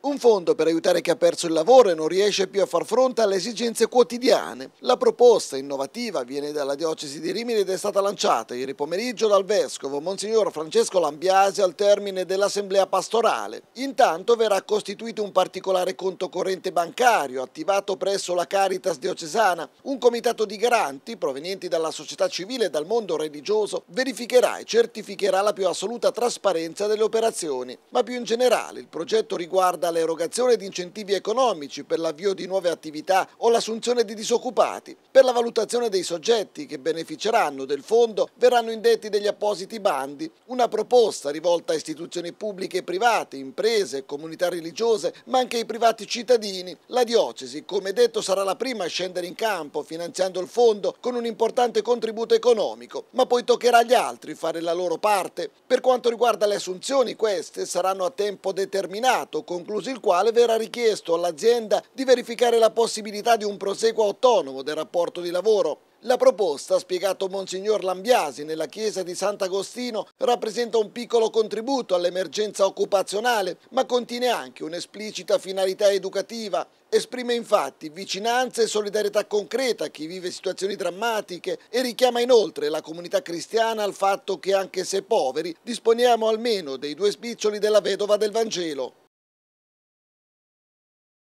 Un fondo per aiutare chi ha perso il lavoro e non riesce più a far fronte alle esigenze quotidiane. La proposta innovativa viene dalla diocesi di Rimini ed è stata lanciata ieri pomeriggio dal vescovo Monsignor Francesco Lambiasi al termine dell'assemblea pastorale. Intanto verrà costituito un particolare conto corrente bancario attivato presso la Caritas diocesana. Un comitato di garanti provenienti dalla società civile e dal mondo religioso verificherà e certificherà la più assoluta trasparenza delle operazioni. Ma più in generale il progetto riguarda riguarda l'erogazione di incentivi economici per l'avvio di nuove attività o l'assunzione di disoccupati. Per la valutazione dei soggetti che beneficeranno del fondo verranno indetti degli appositi bandi, una proposta rivolta a istituzioni pubbliche e private, imprese, comunità religiose, ma anche ai privati cittadini. La diocesi, come detto, sarà la prima a scendere in campo finanziando il fondo con un importante contributo economico, ma poi toccherà agli altri fare la loro parte. Per quanto riguarda le assunzioni, queste saranno a tempo determinato, concluse concluso il quale verrà richiesto all'azienda di verificare la possibilità di un proseguo autonomo del rapporto di lavoro. La proposta, spiegato Monsignor Lambiasi nella chiesa di Sant'Agostino, rappresenta un piccolo contributo all'emergenza occupazionale, ma contiene anche un'esplicita finalità educativa. Esprime infatti vicinanza e solidarietà concreta a chi vive situazioni drammatiche e richiama inoltre la comunità cristiana al fatto che anche se poveri disponiamo almeno dei due spiccioli della vedova del Vangelo.